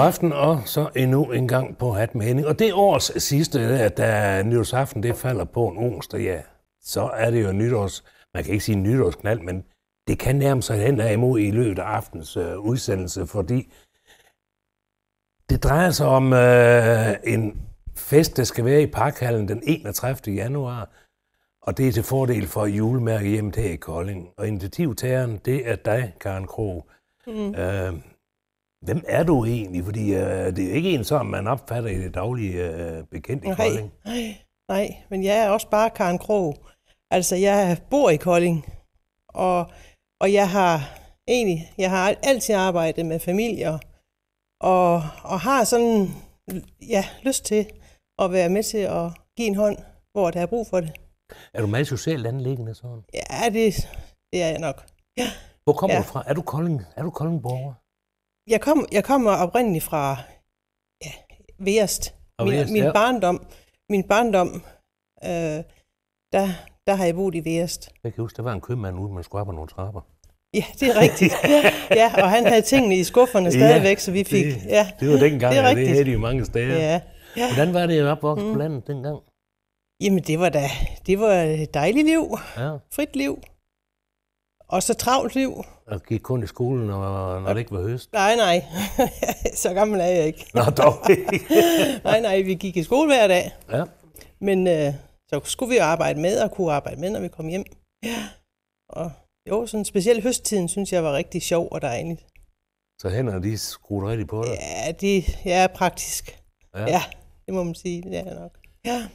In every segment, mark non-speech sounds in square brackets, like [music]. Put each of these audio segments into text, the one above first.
God aften, og så endnu en gang på Hat Henning. Og det års sidste, at da nytårsaften det falder på en onsdag, ja, så er det jo nytårs, man kan ikke sige nytårsknald, men det kan nærme sig hen imod i løbet af aftens øh, udsendelse, fordi det drejer sig om øh, en fest, der skal være i Parkhallen den 31. januar, og det er til fordel for julemærke hjem til i Kolding. Og initiativtageren, det er dig, Karen Krog. Mm. Øh, Hvem er du egentlig? Fordi øh, det er ikke en, som man opfatter i det daglige øh, bekendt i nej, Kolding. Nej, nej, men jeg er også bare Karen Krog. Altså, jeg bor i Kolding, og, og jeg har egentlig, jeg har altid arbejdet med familier, og, og har sådan, ja, lyst til at være med til at give en hånd, hvor der er brug for det. Er du meget socialt anlæggende sådan? Ja, det, det er jeg nok. Ja. Hvor kommer ja. du fra? Er du Kolding? Er du Koldingborger? Jeg, kom, jeg kommer oprindeligt fra ja, Værest. Min, Værest, min, ja. barndom, min barndom, øh, der, der har jeg boet i Værest. Jeg kan huske, der var en købmand ude, man skulle op nogle trapper. Ja, det er rigtigt. ja, [laughs] ja, og han havde tingene i skufferne stadigvæk, ja, så vi fik... Det, ja. det var dengang, det, er rigtigt. det havde de jo mange steder. Ja. Ja. Hvordan var det at opvokse mm. på landet dengang? Jamen, det var da det var et dejligt liv. Ja. Frit liv. Og så travlt liv. Og gik kun i skolen, når, når det ikke var høst? Nej, nej. [laughs] så gammel er jeg ikke. Nå, dog [laughs] Nej, nej, vi gik i skole hver dag. Ja. Men øh, så skulle vi arbejde med, og kunne arbejde med, når vi kom hjem. Ja. Og jo, sådan specielt høsttiden, synes jeg var rigtig sjov og dejligt. Så hænderne, de skruede rigtig på dig? Ja, de, ja praktisk. Ja. ja, det må man sige. Det er nok. Ja.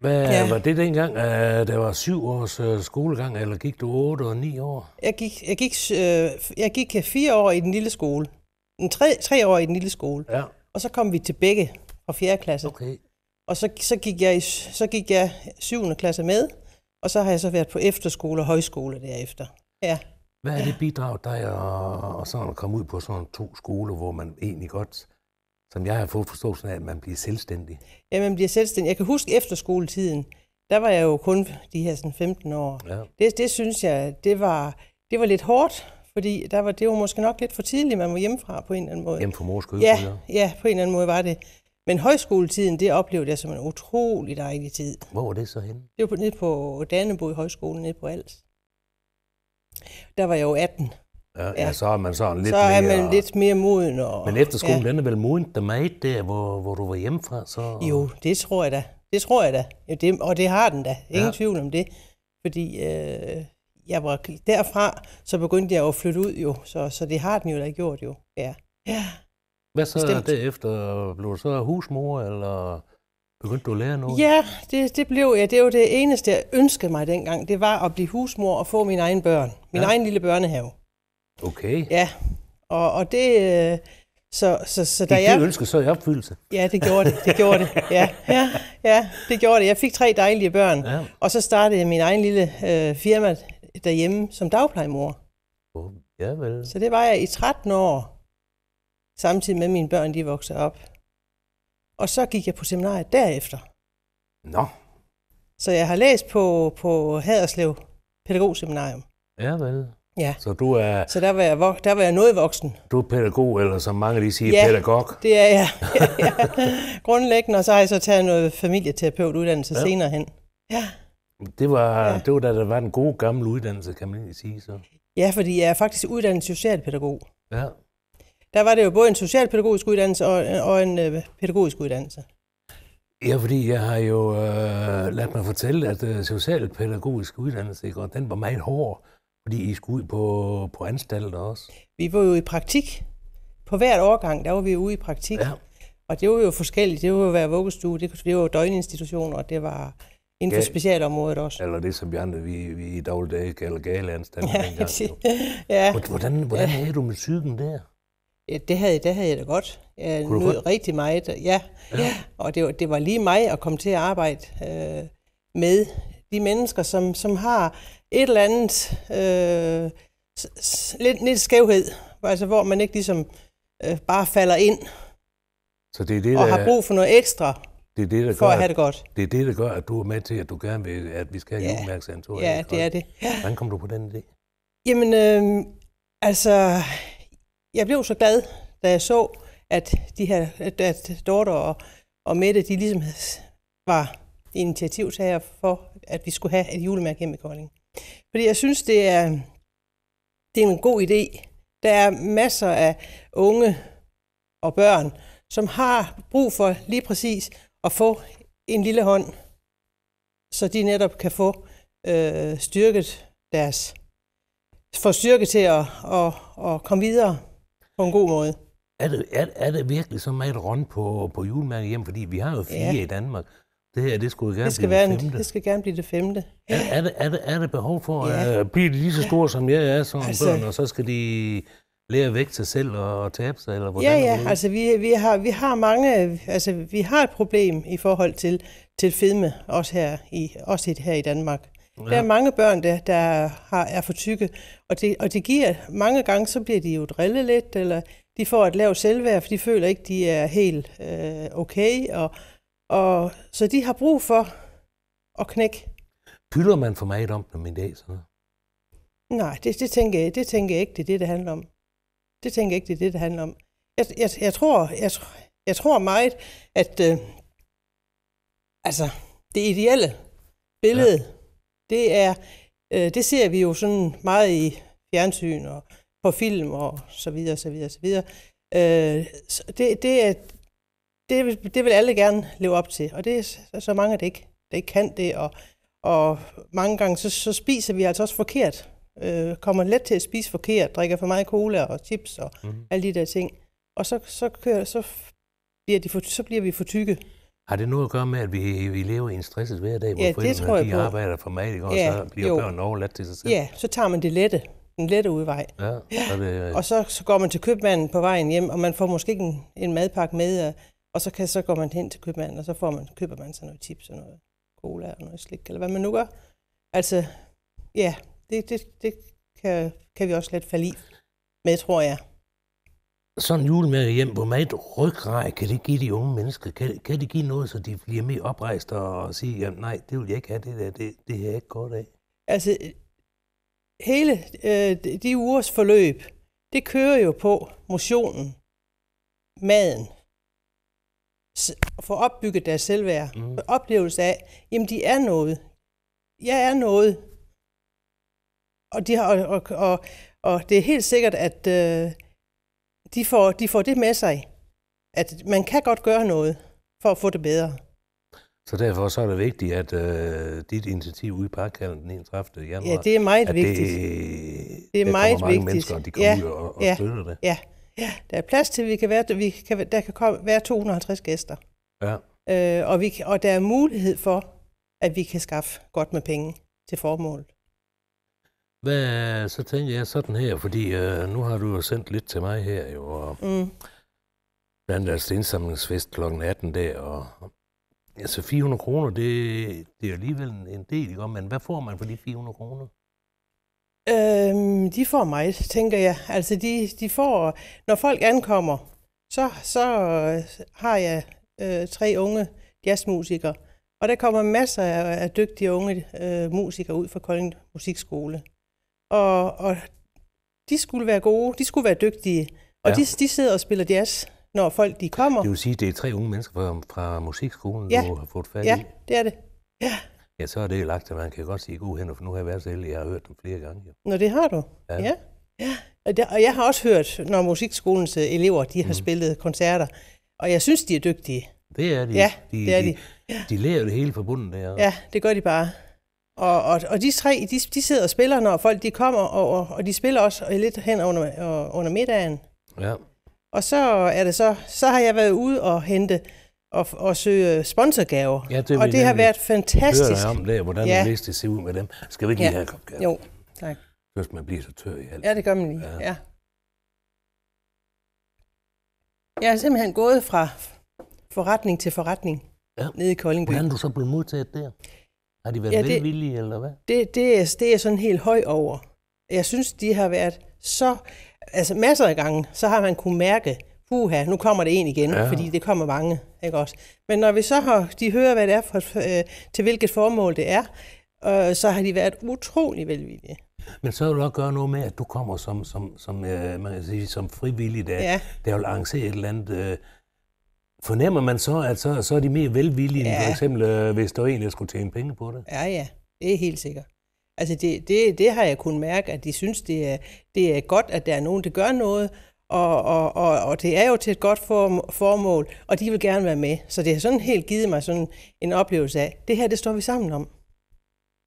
Hvad ja. var det dengang, der var syv års øh, skolegang, eller gik du otte og ni år? Jeg gik, jeg, gik, øh, jeg gik øh, fire år i den lille skole. En tre, tre år i den lille skole. Ja. Og så kom vi til begge fra fjerde klasse. Okay. Og så, så, gik jeg så gik jeg syvende klasse med, og så har jeg så været på efterskole og højskole derefter. Ja. Hvad er det bidrag, der er at, og sådan at komme ud på sådan to skoler, hvor man egentlig godt som jeg har fået forståelsen af, at man bliver selvstændig. Ja, man bliver selvstændig. Jeg kan huske efter skoletiden, der var jeg jo kun de her sådan 15 år. Ja. Det, det synes jeg, det var, det var lidt hårdt, fordi der var, det var måske nok lidt for tidligt, man var hjemmefra på en eller anden måde. Hjemme på mors ja, ja. ja, på en eller anden måde var det. Men højskoletiden, det oplevede jeg som en utrolig dejlig tid. Hvor var det så henne? Det var på, nede på Dannebo i højskolen, nede på Als. Der var jeg jo 18. Ja, ja. ja, så er man sådan lidt så er man mere, lidt mere moden. Og, men skolen, ja. den er vel moden der meget der, hvor, hvor du var hjemmefra? Så... Jo, det tror jeg da. Det tror jeg da. Jo, det, og det har den da. Ingen ja. tvivl om det. Fordi øh, jeg var derfra, så begyndte jeg at flytte ud jo. Så, så det har den jo da gjort jo. Ja. ja. Hvad så Bestemt. derefter? Blev du så husmor, eller begyndte du at lære noget? Ja, det, det blev jeg. Det var det eneste, jeg ønskede mig dengang. Det var at blive husmor og få mine egne børn. Min ja. egen lille børnehave. Okay. Ja, og, og det... Øh, så, så, så da det, jeg... Det så i opfyldelse. Ja, det gjorde det. Det gjorde det. Ja, [laughs] ja, ja, det gjorde det. Jeg fik tre dejlige børn, ja. og så startede jeg min egen lille øh, firma derhjemme som dagplejemor. Oh, ja, vel. Så det var jeg i 13 år, samtidig med mine børn, de voksede op. Og så gik jeg på seminariet derefter. Nå. Så jeg har læst på, på Haderslev Pædagogseminarium. Ja, vel. Ja. Så du er... Så der var, jeg, der var jeg noget voksen. Du er pædagog, eller som mange lige siger, ja, pædagog. det er jeg. Ja, [laughs] ja. Grundlæggende, og så har jeg så taget noget familieterapeutuddannelse ja. senere hen. Ja. Det var, ja. det var da der var en god gammel uddannelse, kan man lige sige så. Ja, fordi jeg er faktisk uddannet socialpædagog. Ja. Der var det jo både en socialpædagogisk uddannelse og, og en øh, pædagogisk uddannelse. Ja, fordi jeg har jo øh, ladt mig fortælle, at øh, socialpædagogisk uddannelse, ikke, og den var meget hård fordi I skulle ud på, på anstalt også? Vi var jo i praktik. På hvert årgang, der var vi ude i praktik. Ja. Og det var jo forskelligt. Det var jo hver vuggestue, det, det var jo døgninstitutioner, og det var inden for ja. specialområdet også. Eller det, som vi andre vi, vi i dagligdag kalder galeanstalten. [laughs] Ja, ja. Hvordan, hvordan ja. havde du med sygen der? Ja, det havde, det havde jeg da godt. Jeg Kunne nød rigtig meget. Ja. ja. Og det var, det var lige mig at komme til at arbejde øh, med de mennesker, som, som har et eller andet, øh, lidt, lidt skævhed, altså hvor man ikke ligesom øh, bare falder ind så det er det, og der, har brug for noget ekstra det er det, der for gør, at have det godt. Det er det, der gør, at du er med til, at du gerne vil, at vi skal have ja. Ja, det er det. Ja. Hvordan kom du på den idé? Jamen, øh, altså, jeg blev så glad, da jeg så, at de her, at, at Dorte og, og Mette, de ligesom var initiativtager for, at vi skulle have et julemærke hjemme i Kolding. Fordi jeg synes, det er, det er en god idé. Der er masser af unge og børn, som har brug for lige præcis at få en lille hånd, så de netop kan få øh, styrket deres, få styrke til at, at, at komme videre på en god måde. Er det, er, er det virkelig så meget rundt på, på julemærket hjem? Fordi vi har jo fire ja. i Danmark. Det her, det skulle gerne det skal blive være det femte. En, det skal gerne blive det femte. Er, er, det, er, det, er det behov for ja. at blive lige så store, som jeg er, som altså, børn, og så skal de lære at vægte sig selv og tabe sig? Eller hvordan ja, ja, altså vi, vi, har, vi har mange, altså vi har et problem i forhold til, til fedme, også her i, også her i Danmark. Ja. Der er mange børn, der, der har, er for tykke, og det, og det giver, mange gange så bliver de jo drillet lidt, eller de får et lavt selvværd, for de føler ikke, de er helt øh, okay, og og, så de har brug for at knække. Pylder man for meget om dem i dag? Sådan noget? Nej, det, det, tænker jeg, det tænker jeg ikke, det er det, det handler om. Det tænker jeg ikke, det er det, det handler om. Jeg, jeg, jeg, tror, jeg, jeg tror meget, at øh, altså, det ideelle billede, ja. det er, øh, det ser vi jo sådan meget i fjernsyn og på film og så videre, så videre, så videre. Øh, det, det, er, det, det vil alle gerne leve op til, og det er så mange, der ikke, der ikke kan det, og, og mange gange så, så spiser vi altså også forkert, øh, kommer let til at spise forkert, drikker for meget cola og chips og mm. alle de der ting, og så, så, kører, så, bliver, de for, så bliver vi for tykke. Har det noget at gøre med, at vi, vi lever i en stresset hverdag, hvor ja, forældrene det tror jeg de på. arbejder for meget, ikke? og ja, så bliver jo. børnene overladt til sig selv? Ja, så tager man det lette, den lette udvej. Ja, og det, ja. Øh, og så, så går man til købmanden på vejen hjem, og man får måske ikke en, en madpakke med, og så, kan, så går man hen til købmanden, og så får man, køber man sådan noget chips og noget cola og noget slik, eller hvad man nu gør. Altså, ja, det, det, det kan, kan vi også let falde i med, tror jeg. Sådan julemad hjem, hvor meget ryggrej kan det give de unge mennesker? Kan, kan det give noget, så de bliver mere oprejst og siger, jamen nej, det vil jeg ikke have, det der, det, det her er ikke godt af? Altså, hele øh, de ugers forløb, det kører jo på motionen, maden, få opbygget deres selvværd. Mm. Oplevelse af, jamen de er noget. Jeg er noget. Og, de har, og, og, og det er helt sikkert, at øh, de, får, de får det med sig, at man kan godt gøre noget for at få det bedre. Så derfor så er det vigtigt, at øh, dit initiativ ude i Parkhallen den 31. januar... Ja, det er meget at vigtigt. Det, det er meget vigtigt. mange mennesker, de kommer ja, ud og, og ja, støtter det. Ja, Ja, der er plads til, vi kan være, vi kan, der kan komme, være 250 gæster. Ja. Øh, og, vi, og der er mulighed for, at vi kan skaffe godt med penge til formålet. Hvad, så tænker jeg sådan her, fordi øh, nu har du jo sendt lidt til mig her jo, og mm. blandt andet indsamlingsfest kl. 18 der, og altså 400 kroner, det, det er alligevel en del, ikke? men hvad får man for de 400 kroner? Øhm, de får mig, tænker jeg. Altså, de, de får, når folk ankommer, så, så øh, har jeg øh, tre unge jazzmusikere, og der kommer masser af, af dygtige unge øh, musikere ud fra Kolding Musikskole. Og, og de skulle være gode, de skulle være dygtige, og ja. de, de sidder og spiller jazz, når folk de kommer. Det vil sige, at det er tre unge mennesker fra, fra musikskolen, ja. du har fået fat i? Ja, det er det. Ja. Ja, så er det lagt, at man kan godt sige god hænder, for nu har jeg været så heldig, jeg har hørt dem flere gange. Jo. Nå, det har du? Ja. ja. ja. Og jeg har også hørt, når musikskolens øh, elever de har mm. spillet koncerter, og jeg synes, de er dygtige. Det er de. Ja, de, det er de. De, ja. de lærer det hele forbundet der. Ja, det gør de bare. Og, og, og de tre, de, de sidder og spiller, når folk de kommer, og, og, og de spiller også lidt hen under, under middagen. Ja. Og så er det så, så har jeg været ude og hente og, og søge øh, sponsorgaver. Ja, det og det har været fantastisk. Det om det, hvordan ja. det ser ud med dem. Skal vi ikke ja. lige have en kop kaffe? Jo, tak. Først man bliver så tør i alt. Ja, det gør man lige. Ja. ja. Jeg er simpelthen gået fra forretning til forretning ja. nede i Koldingby. Hvordan er du så blevet modtaget der? Har de været ja, det, villige, eller hvad? Det, det, er, det er sådan helt høj over. Jeg synes, de har været så... Altså masser af gange, så har man kunne mærke, puha, nu kommer det en igen, ja. fordi det kommer mange, ikke også? Men når vi så har, de hører, hvad det er for, øh, til hvilket formål det er, øh, så har de været utrolig velvillige. Men så vil du også gøre noget med, at du kommer som, som, som, øh, man kan sige, som frivillig, der, ja. der vil arrangere et eller andet... Øh, fornemmer man så, at så, så er de mere velvillige, ja. end for eksempel, øh, hvis der egentlig en, der skulle tjene penge på det? Ja, ja. Det er helt sikkert. Altså det, det, det har jeg kunnet mærke, at de synes, det er, det er godt, at der er nogen, der gør noget, og, og, og, og det er jo til et godt formål, og de vil gerne være med. Så det har sådan helt givet mig sådan en oplevelse af, det her, det står vi sammen om.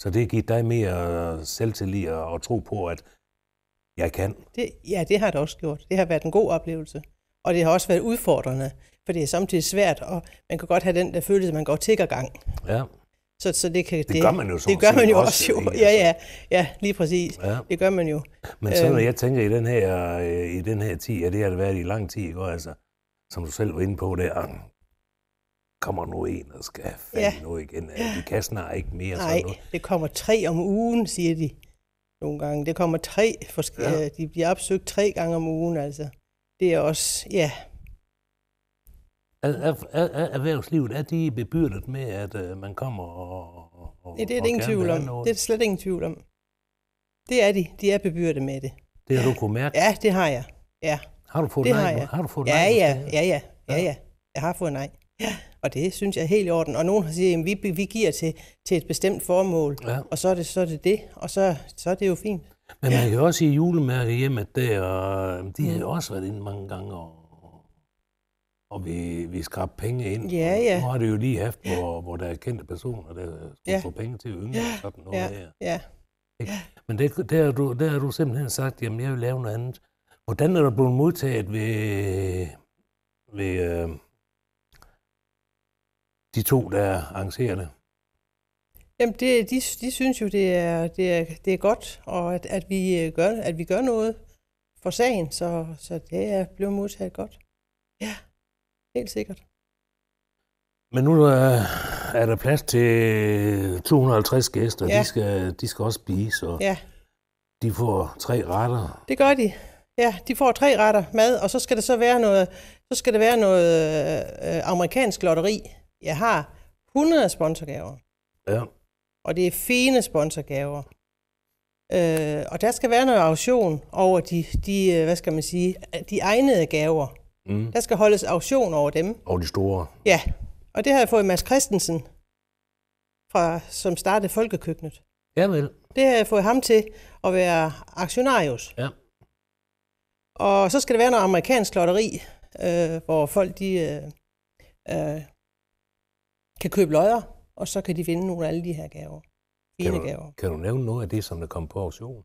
Så det har givet dig mere øh, selvtillid og tro på, at jeg kan? Det, ja, det har det også gjort. Det har været en god oplevelse. Og det har også været udfordrende, for det er samtidig svært, og man kan godt have den der følelse, at man går tiggergang. Ja. Så, så det, kan, det, det gør man jo sådan Det gør man jo også, også [laughs] jo. Ja, altså. ja, ja, lige præcis. Ja. Det gør man jo. Men så når øhm. jeg tænker i den her, øh, i den her tid, ja, det har det været i lang tid, ikke? Altså, som du selv var inde på der, kommer nu en og skal fandme ja. nu igen. Ja. De kan snart ikke mere. Nej, sådan noget. det kommer tre om ugen, siger de nogle gange. Det kommer tre for, Ja. Øh, de bliver opsøgt tre gange om ugen, altså. Det er også, ja, er, er, er erhvervslivet, er de bebyrdet med, at øh, man kommer og, og, og ja, det er det ingen tvivl om. Det er slet ingen tvivl om. Det er de. De er bebyrdet med det. Det har du kunnet mærke? Ja, det har jeg. Ja. Har du fået det nej? Har, har du fået ja, nej? Ja, ja, ja, ja, ja. Jeg har fået nej. Ja. Og det synes jeg er helt i orden. Og nogen har sagt, at vi, vi giver til, til et bestemt formål, ja. og så er, det, så er det det, og så, så er det jo fint. Men man ja. kan også sige julemærke hjemmet der, og øh, de har jo mm. også været inde mange gange. Og og vi, vi skrabte penge ind. Ja, ja. Nu har det jo lige haft, hvor, hvor der er kendte personer, der skulle ja. få penge til yngre ja. sådan noget ja. her. Ja. Men det, der, har du, der har du simpelthen sagt, jamen jeg vil lave noget andet. Hvordan er der blevet modtaget ved, ved øh, de to, der arrangerer det? Jamen, det, de, de synes jo, det er, det er, det er godt, og at, at, vi øh, gør, at vi gør noget for sagen, så, så det er blevet modtaget godt. Ja. Helt sikkert. Men nu er, øh, er der plads til 250 gæster, ja. de, skal, de skal også spise, og ja. de får tre retter. Det gør de. Ja, de får tre retter mad, og så skal der så være noget, så skal der være noget øh, amerikansk lotteri. Jeg har 100 sponsorgaver. Ja. Og det er fine sponsorgaver. Øh, og der skal være noget auktion over de, de, øh, hvad skal man sige, de egnede gaver. Mm. Der skal holdes auktion over dem. Og de store. Ja, og det har jeg fået Mads Christensen, fra, som startede Folkekøkkenet. Ja vel. Det har jeg fået ham til at være aktionarius. Ja. Og så skal det være noget amerikansk lotteri, øh, hvor folk de, øh, øh, kan købe lodder, og så kan de vinde nogle af alle de her gaver. Fine kan du, gaver. Kan du nævne noget af det, som der kom på auktion?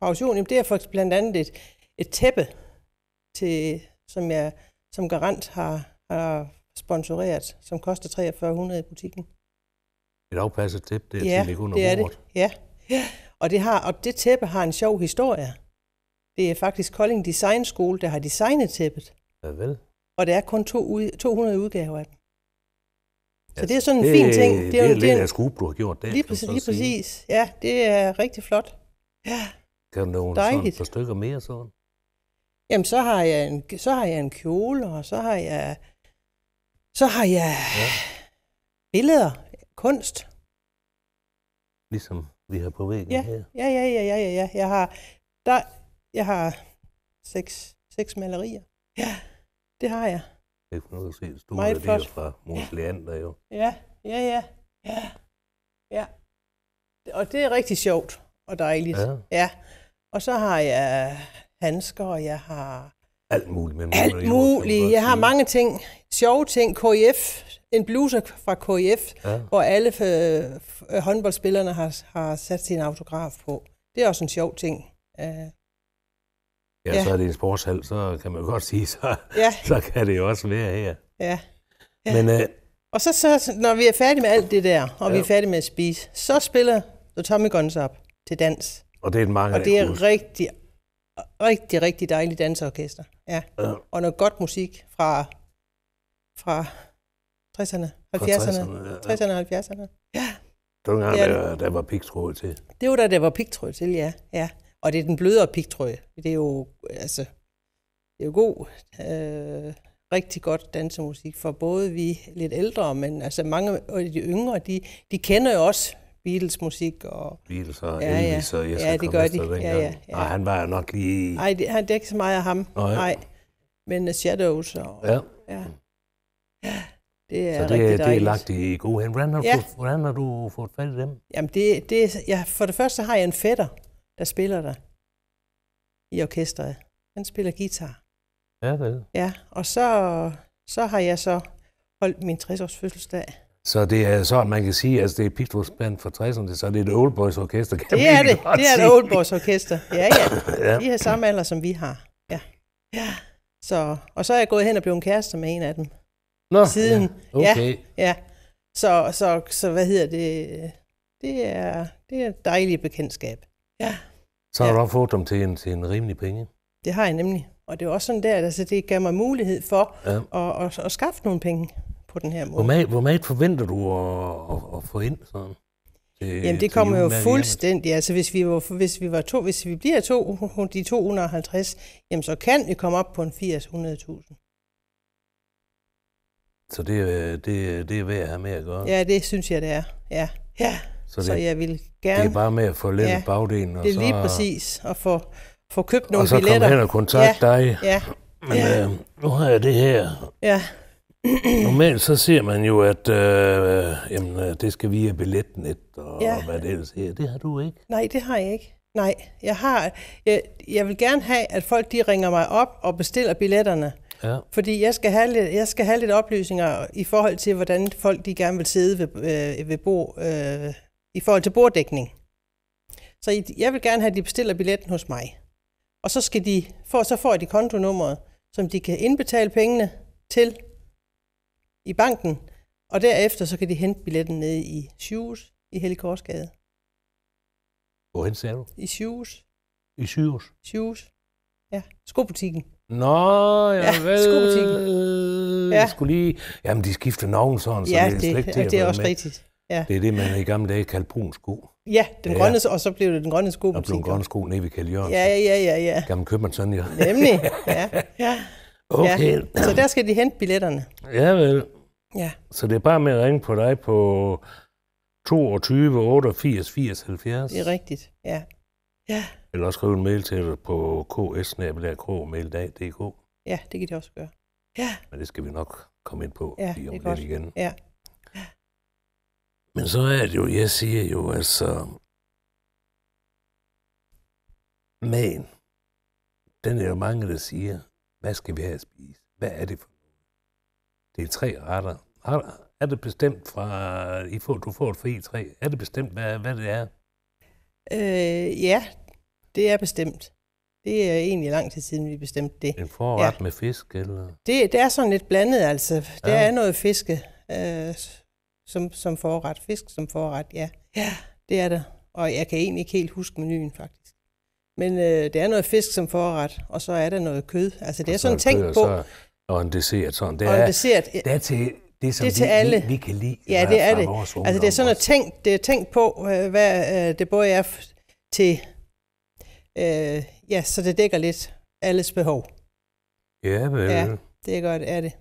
På auktion, jamen det er for blandt andet et, et tæppe til som jeg som garant har, har sponsoreret, som koster 4300 i butikken. Et afpasset tæppe, det er ja, til under det er det. Ja. ja, og det, har, og det tæppe har en sjov historie. Det er faktisk Kolding Design School, der har designet tæppet. Ja, vel. Og der er kun to, 200 udgaver af den. Så det er sådan en det, fin ting. Det, det er, det er lidt det er en, af skub, du har gjort det. Lige præcis, lige præcis. Ja, det er rigtig flot. Ja. Kan du nogle sådan, par stykker mere sådan? Jamen, så har jeg en, så har jeg en kjole, og så har jeg, så har jeg ja. billeder, kunst. Ligesom vi har på væggen ja. her. Ja, ja, ja, ja, ja, ja. Jeg har, der, jeg har seks, seks malerier. Ja, det har jeg. Jeg kan du se store Meget værdier flot. fra Mons ja. jo. Ja, ja, ja, ja, ja. Og det er rigtig sjovt og dejligt. Ja. ja. Og så har jeg handsker, og jeg har... Alt muligt. Med alt muligt. Jeg har mange ting. Sjove ting. KIF. En bluser fra KIF, ja. hvor alle øh, håndboldspillerne har, har sat sin autograf på. Det er også en sjov ting. Uh, ja, ja, så er det en sportshal, så kan man godt sige, så, ja. så kan det jo også være her. Ja. ja. Men, uh, og så, så, når vi er færdige med alt det der, og ja. vi er færdige med at spise, så spiller The Tommy Guns op til dans. Og det er en mange Og det er rigtig rigtig, rigtig dejligt danseorkester. Ja. ja. Og noget godt musik fra, fra 60'erne, 70'erne, 60'erne, ja. 70'erne. Ja. Det var gang, ja. der, der var pigtråd til. Det var der, der var pigtråd til, ja. ja. Og det er den blødere pigtråd. Det er jo, altså, det er jo god, øh, rigtig godt dansemusik for både vi lidt ældre, men altså mange af de yngre, de, de kender jo også Beatles musik. Og, Beatles og ja, Elvis ja. og skal ja, det gør de. Ja, ja, ja. Nej, han var jo nok lige... Nej, det, han, det er ikke så meget af ham. Nå, ja. Nej, men uh, Shadows og... Ja. ja. Det er så det, det er lagt i gode hænder. Hvordan ja. hvordan har du fået fat i dem? Jamen det, det, ja, for det første har jeg en fætter, der spiller der i orkestret. Han spiller guitar. Ja, vel. Ja, og så, så har jeg så holdt min 60-års fødselsdag så det er sådan, man kan sige, at altså, det er Pipstrups band fra 60'erne, så det er et old boys orkester, kan det er det. Det er et old boys orkester. Ja, ja. [laughs] ja. De har samme alder, som vi har. Ja. ja. Så, og så er jeg gået hen og blevet en kæreste med en af dem. Nå, siden. Ja. Okay. Ja, ja. Så, så, så, hvad hedder det? Det er, det er et dejligt bekendtskab. Ja. Så har ja. du også fået dem til en, til en rimelig penge. Det har jeg nemlig. Og det er også sådan der, at altså, det gav mig mulighed for ja. at, at, at, at skaffe nogle penge på den her måde. Hvor meget, hvor meget forventer du at, at, at få ind sådan? Til, Jamen det kommer jo fuldstændig, altså hvis vi, var, hvis vi var to, hvis vi bliver to, de 250, jamen så kan vi komme op på en 80-100.000. Så det, øh, det, det er værd at have med at gøre? Ja, det synes jeg, det er. Ja, ja. Så, det, så jeg vil gerne... Det er bare med at få lidt ja, bagdelen. Og det er så, lige præcis, og få, få købt nogle billetter. Og så billetter. komme hen og kontakte ja, dig. Ja. Men ja. Øh, nu har jeg det her. Ja. Normalt så ser man jo, at øh, jamen, øh, det skal via billetten et, og ja. hvad det ellers er. Det har du ikke. Nej, det har jeg ikke. Nej, jeg har. Jeg, jeg vil gerne have, at folk de ringer mig op og bestiller billetterne. Ja. Fordi jeg skal, have lidt, jeg skal have lidt oplysninger i forhold til, hvordan folk de gerne vil sidde ved, øh, ved bo, øh, i forhold til borddækning. Så jeg vil gerne have, at de bestiller billetten hos mig. Og så, skal de, for, så får de kontonummeret, som de kan indbetale pengene til, i banken, og derefter så kan de hente billetten nede i Sjus i Helikorsgade. Hvorhen ser du? I Sjus. I Sjus? Sjus. Ja, skobutikken. Nå, jeg ja, vel... skobutikken. Ja. Jeg skulle lige... Jamen, de skifter navn sådan, så ja, det er slet ikke til det, det er også med. rigtigt. Ja. Det er det, man i gamle dage kaldte brun sko. Ja, den ja. grønne, og så blev det den grønne sko. Der blev den grønne sko nede ved Kjell Jørgensen. Ja, ja, ja. ja. Gammel sådan, ja. Nemlig, [laughs] ja. ja. Okay. Ja. Så der skal de hente billetterne. Ja, vel. Ja. Så det er bare med at ringe på dig på 22 88 80 70. Det er rigtigt, ja. ja. Eller skrive en mail til dig på ks.krogmail.dk. Ja, det kan de også gøre. Ja. Men det skal vi nok komme ind på ja, lige om det lidt igen. Ja. ja. Men så er det jo, jeg siger jo, altså, men den er jo mange, der siger, hvad skal vi have at spise? Hvad er det for det er tre retter. Er det bestemt fra, I får, du får et fri tre, er det bestemt, hvad, hvad det er? Øh, ja, det er bestemt. Det er egentlig lang tid siden, vi bestemte det. En forret ja. med fisk, eller? Det, det er sådan lidt blandet, altså. Ja. Det er noget fiske øh, som, som forret. Fisk som forret, ja. Ja, det er der. Og jeg kan egentlig ikke helt huske menuen, faktisk. Men øh, det er noget fisk som forret, og så er der noget kød. Altså, det er sådan tænkt på. Og en dessert sådan. Det og er, en dessert. Det er til det, som det er til vi, alle. Vi, vi kan lide. Ja, det er det. Altså det er sådan at tænkt, det er tænkt på, øh, hvad øh, det både er til, øh, ja, så det dækker lidt alles behov. Ja, vel. Ja, det er godt, er det.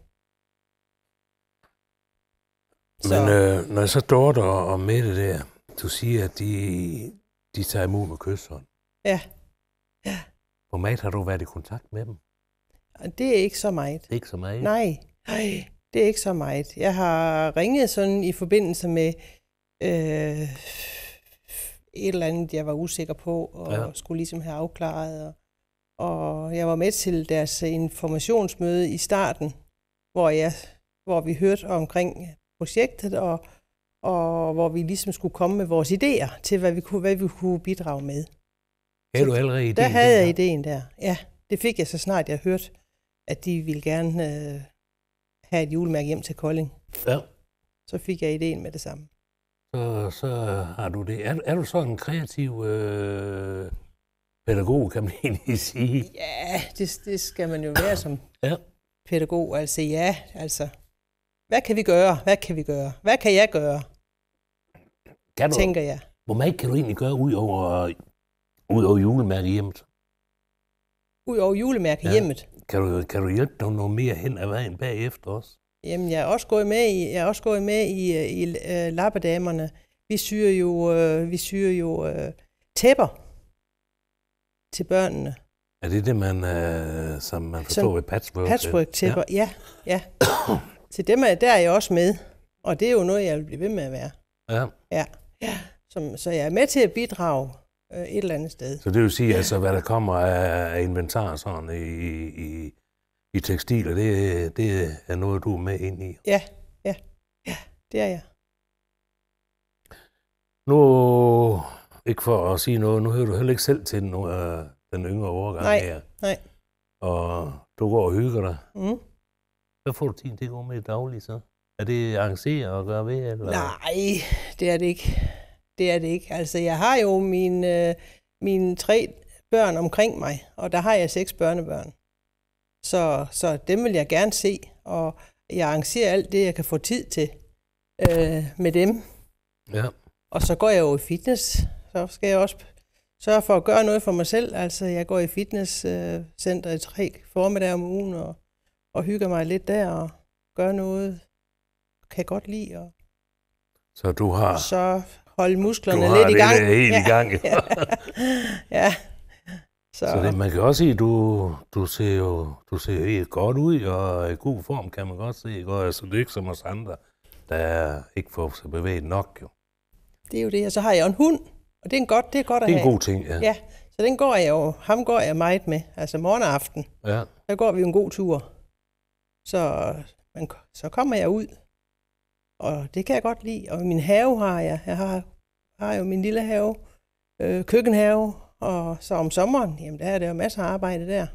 Så. Men øh, når så Dorte og, og Mette der, du siger, at de, de tager imod med kysshånd. Ja. ja. Hvor meget har du været i kontakt med dem? Det er ikke så meget. Ikke så meget? Nej, Ej, det er ikke så meget. Jeg har ringet sådan i forbindelse med øh, et eller andet, jeg var usikker på, og ja. skulle ligesom have afklaret. Og, og jeg var med til deres informationsmøde i starten, hvor, jeg, hvor vi hørte omkring projektet, og, og hvor vi ligesom skulle komme med vores idéer til, hvad vi kunne, hvad vi kunne bidrage med. Havde du allerede ideen? Der havde jeg ideen der, ja. Det fik jeg så snart, jeg hørte at de ville gerne øh, have et julemærke hjem til Kolding. Ja. Så fik jeg ideen med det samme. Så, så har du det. Er, er du så en kreativ øh, pædagog, kan man [laughs] egentlig sige? Ja, det, det skal man jo være som ja. pædagog. Altså ja, altså, hvad kan vi gøre? Hvad kan vi gøre? Hvad kan jeg gøre? Kan du, tænker jeg. Hvor meget kan du egentlig gøre ud over, ud over julemærke hjemmet? Ud over julemærke ja. hjemmet? Kan du, kan du hjælpe dig noget mere hen ad vejen bagefter også? Jamen, jeg er også gået med i, jeg er også gået med i, i, i øh, lappedamerne. Vi syr jo, øh, vi syr jo øh, tæpper til børnene. Er det det, man, øh, som man forstår ved patchwork? Patchwork-tæpper, ja. ja, ja. [coughs] til dem er, der er jeg også med. Og det er jo noget, jeg vil blive ved med at være. Ja. ja. ja. Som, så jeg er med til at bidrage øh, et eller andet sted. Så det vil sige, altså, hvad der kommer af, af inventar sådan i, i, i tekstiler, det, det er noget, du er med ind i? Ja, ja, ja, det er jeg. Nu, ikke for at sige noget, nu hører du heller ikke selv til den, øh, den yngre overgang nej, her. Nej, Og du går og hygger dig. Mm. Hvad får du tiden til at gå med i daglig så? Er det arrangeret og gøre ved? Eller? Nej, det er det ikke det er det ikke. Altså, jeg har jo mine, øh, mine tre børn omkring mig, og der har jeg seks børnebørn. Så, så dem vil jeg gerne se, og jeg arrangerer alt det, jeg kan få tid til øh, med dem. Ja. Og så går jeg jo i fitness, så skal jeg også sørge for at gøre noget for mig selv. Altså, jeg går i fitnesscenter øh, i tre formiddag om ugen, og, og hygger mig lidt der, og gør noget, kan jeg godt lide. Og, så du har... så holde musklerne du lidt i gang. Du helt ja. i gang. [laughs] ja. ja. Så, så det, man kan også sige, du, du ser jo du ser helt godt ud, og i god form kan man godt se. Ikke? altså, det er ikke som os andre, der ikke får sig bevæget nok. Jo. Det er jo det, og så har jeg en hund, og det er en godt, det er godt at have. Det er en have. god ting, ja. ja. Så den går jeg jo, ham går jeg meget med, altså morgen og aften. Ja. Der går vi en god tur. Så, man, så kommer jeg ud, og det kan jeg godt lide. Og min have har jeg. Jeg har, har jo min lille have, øh, køkkenhave, og så om sommeren, jamen der er der jo masser af arbejde der.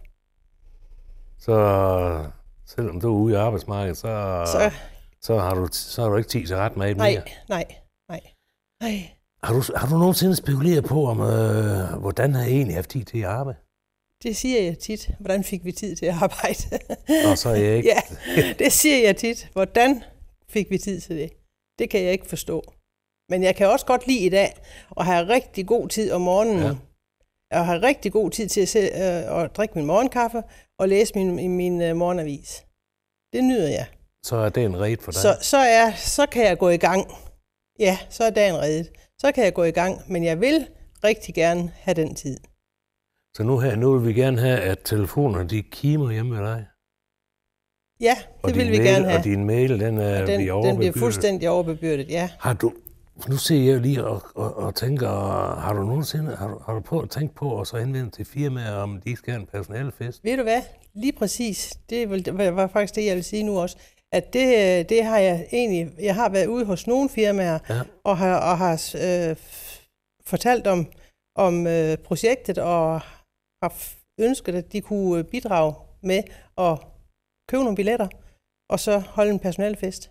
Så selvom du er ude i arbejdsmarkedet, så, så, så, har, du, så har du ikke tid til ret meget nej, mere? Nej, nej, nej. Har du, har du nogensinde spekuleret på, om øh, hvordan har jeg egentlig haft tid til at arbejde? Det siger jeg tit. Hvordan fik vi tid til at arbejde? Og så er jeg ikke. [laughs] ja, det siger jeg tit. Hvordan fik vi tid til det. Det kan jeg ikke forstå. Men jeg kan også godt lide i dag at have rigtig god tid om morgenen. Ja. Og have rigtig god tid til at, se, øh, at drikke min morgenkaffe og læse min, min øh, morgenavis. Det nyder jeg. Så er det en reddet for dig? Så, så, er, så kan jeg gå i gang. Ja, så er dagen reddet. Så kan jeg gå i gang, men jeg vil rigtig gerne have den tid. Så nu her, nu vil vi gerne have, at telefonerne de kimer hjemme ved dig. Ja, det vil vi mail, gerne have. Og din mail, den er den, vi overbebyrdet. Den bliver fuldstændig overbebyrdet, ja. Har du, nu ser jeg lige og, og, og tænker, har du nogensinde har du, har du på at tænke på at så henvende til firmaer, om de skal have en personalfest? Ved du hvad? Lige præcis. Det var faktisk det, jeg vil sige nu også. At det, øh, det har jeg egentlig, jeg har været ude hos nogle firmaer, ja. og har, og har øh, fortalt om, om øh, projektet, og har ønsket, at de kunne øh, bidrage med at købe nogle billetter, og så holde en personalfest.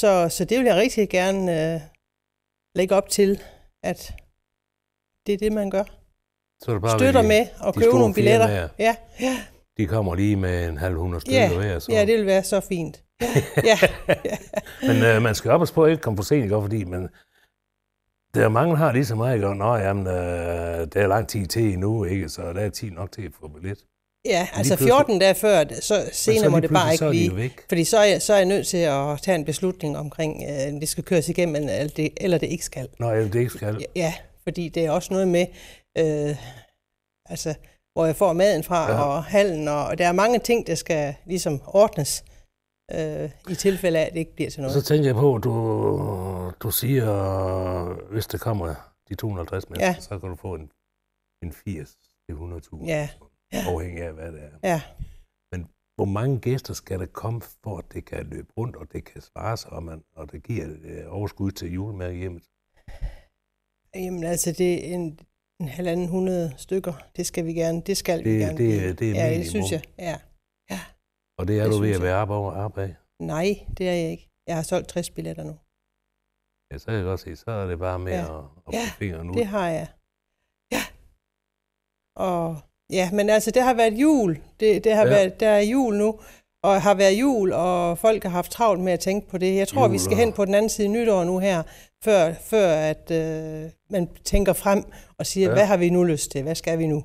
Så, så det vil jeg rigtig gerne øh, lægge op til, at det er det, man gør. Så det bare Støtter de, med at købe nogle billetter. Firmaer, ja, ja. De kommer lige med en halv hundrede stykker ja, hver. Så. Ja, det vil være så fint. ja, ja. [laughs] Men øh, man skal op på spørge ikke komme for sent, ikke? fordi man, der mange har lige så meget, ikke? Nå, jamen, øh, der er lang tid til endnu, ikke? så der er tid nok til at få billet. Ja, altså 14 dage før, så senere så må det bare ikke blive. Væk. Fordi så er, jeg, så er jeg nødt til at tage en beslutning omkring, øh, om det skal køres igennem, eller det, eller det ikke skal. Nå, eller det ikke skal. Ja, fordi det er også noget med, øh, altså, hvor jeg får maden fra, ja. og hallen, og, og der er mange ting, der skal ligesom ordnes, øh, i tilfælde af, at det ikke bliver til noget. Så tænker jeg på, at du, du siger, hvis det kommer de 250 mennesker, ja. så kan du få en, en 80 til 100.000. Ja ja. afhængig af, hvad det er. Ja. Men hvor mange gæster skal der komme, for at det kan løbe rundt, og det kan svare sig, og, man, og det giver øh, overskud til julemad hjemme? Jamen altså, det er en, en halvanden hundrede stykker. Det skal vi gerne. Det skal det, vi gerne. Det, det, det er ja, det synes jeg. Ja. ja. Og det er det du ved at være arbejde over arbejde? Nej, det er jeg ikke. Jeg har solgt 60 billetter nu. Ja, så kan jeg godt se, så er det bare med ja. at, at ja, fingeren ud. det har jeg. Ja. Og Ja, men altså, det har været jul. Det, det har ja. været, der er jul nu, og har været jul, og folk har haft travlt med at tænke på det. Jeg tror, jul, vi skal hen på den anden side nytår nu her, før, før at øh, man tænker frem og siger, ja. hvad har vi nu lyst til? Hvad skal vi nu?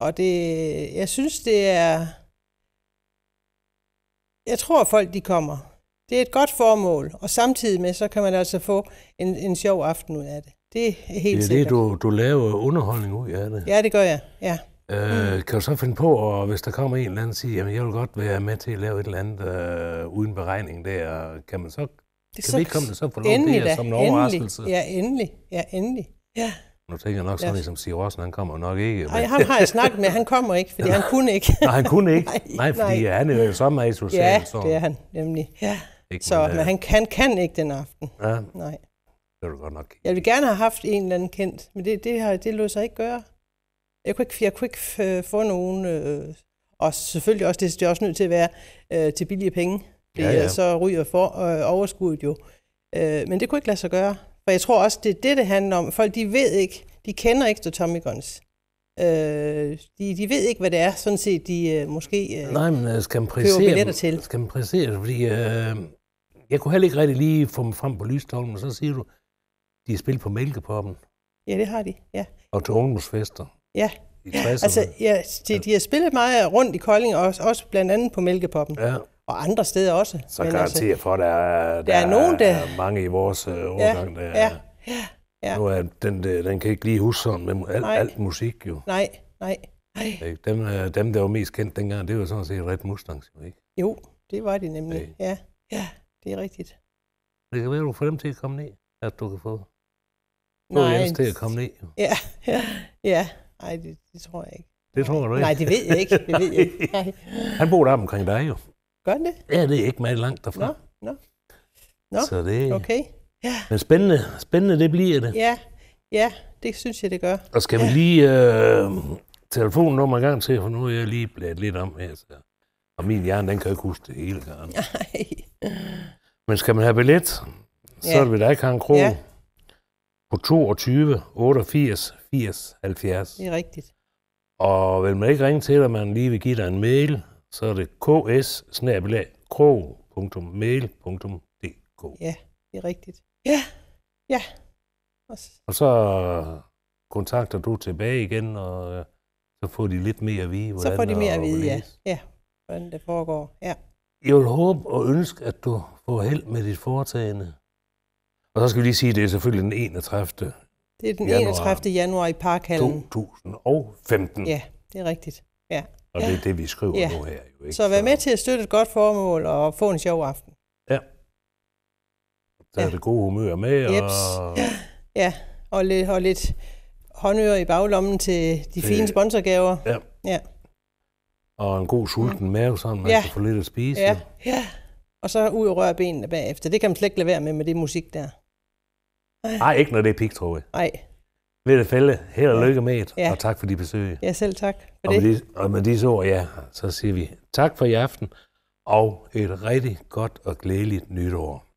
Og det, jeg synes, det er... Jeg tror, folk de kommer. Det er et godt formål, og samtidig med, så kan man altså få en, en sjov aften ud af det. Det er helt sikkert. Det er sikkert. det, du, du laver underholdning ud af det. Ja, det gør jeg, ja. Øh, mm. Kan du så finde på, og hvis der kommer en eller anden, sige, jamen jeg vil godt være med til at lave et eller andet øh, uden beregning der, kan man så, det kan så, vi komme det så for lov det her, som en overraskelse? Ja, endelig. Ja, endelig. Ja. Nu tænker jeg nok sådan ja. som Stig Rossen, han kommer nok ikke. Nej, ham har jeg snakket med, han kommer ikke, fordi han kunne ikke. nej, han kunne ikke. [laughs] nej, nej, fordi nej. han er jo så meget social. Ja, så. det er han nemlig. Ja. Ikke så, men øh- han, han kan ikke den aften. Ja. Nej. Det er du godt nok. Jeg ville gerne have haft en eller anden kendt, men det, det, har, det lod sig ikke gøre. Jeg kunne ikke, jeg kunne ikke øh, få nogen, øh, og selvfølgelig også, det, det er også nødt til at være øh, til billige penge, det ja, ja. så ryger for, øh, overskuddet jo. Øh, men det kunne ikke lade sig gøre. For jeg tror også, det er det, det handler om. Folk, de ved ikke, de kender ikke The Tommy Guns. Øh, de, de ved ikke, hvad det er, sådan set, de øh, måske øh, Nej, men øh, skal man præcisere, køber billetter til. Skal man fordi øh, jeg kunne heller ikke rigtig lige få mig frem på lystolmen, og så siger du, de har spillet på mælkepoppen. Ja, det har de, ja. Og til ungdomsfester. Ja, i altså ja, de, de har spillet meget rundt i Kolding, og også, også blandt andet på mælkepoppen. Ja. Og andre steder også. Så kan altså, garanterer altså, for, at der, der, der er, nogen, der er mange i vores uh, årgang, ja, der ja, ja, ja. Nu er den, øh, den kan ikke lige huske sådan med alt, nej. alt musik jo. Nej, nej. nej. Dem, øh, dem, der var mest kendt dengang, det var sådan set ret Mustangs, jo ikke? Jo, det var de nemlig. Ja, ja, det er rigtigt. Det kan være, du får dem til at komme ned, at du kan få nu er Jens til at komme ned. [laughs] Ja, ja, ja. Nej, det, det tror jeg ikke. Det tror du ikke? Nej, det ved jeg ikke. Det ved jeg ikke. [laughs] Han bor der omkring dig jo. Gør han det? Ja, det er ikke meget langt derfra. Nå, nå. nå. Så det, okay. Ja. Men spændende, spændende det bliver det. Ja, ja, det synes jeg, det gør. Og skal ja. vi lige øh, telefonnummer en gang til, for nu er jeg lige blevet lidt om her. Så. Og min hjerne, den kan ikke huske det hele, Karen. Nej. Men skal man have billet, så ja. er det ved dig, Karen Krog. Ja på 22 88 80 70. Det er rigtigt. Og vil man ikke ringe til dig, man lige vil give dig en mail, så er det ks Ja, det er rigtigt. Ja, ja. Også. så, og så kontakter du tilbage igen, og øh, så får de lidt mere at vide, hvordan Så får de mere at vide, ja. ja. Hvordan det foregår, ja. Jeg vil håbe og ønske, at du får held med dit foretagende. Og så skal vi lige sige, at det er selvfølgelig den 31. Det er den januar 31. januar i Parkhallen. 2015. Ja, det er rigtigt. Ja. Og det er det, vi skriver ja. nu her. Jo, ikke? Så vær med til at støtte et godt formål og få en sjov aften. Ja. Der er ja. det gode humør med. Og... Jeps. Ja, og lidt, og lidt håndører i baglommen til de til... fine sponsorgaver. Ja. ja. Og en god sulten mm. mave, sådan man ja. kan få lidt at spise. Ja, ja. Og så ud og røre benene bagefter. Det kan man slet ikke lade være med med det musik der. Nej, ikke når det er pigtråd. Nej. Ved Fælde, held og lykke med et, ja. og tak for de besøg. Ja, selv tak for og det. Med de, og med disse ord, ja, så siger vi tak for i aften, og et rigtig godt og glædeligt nytår.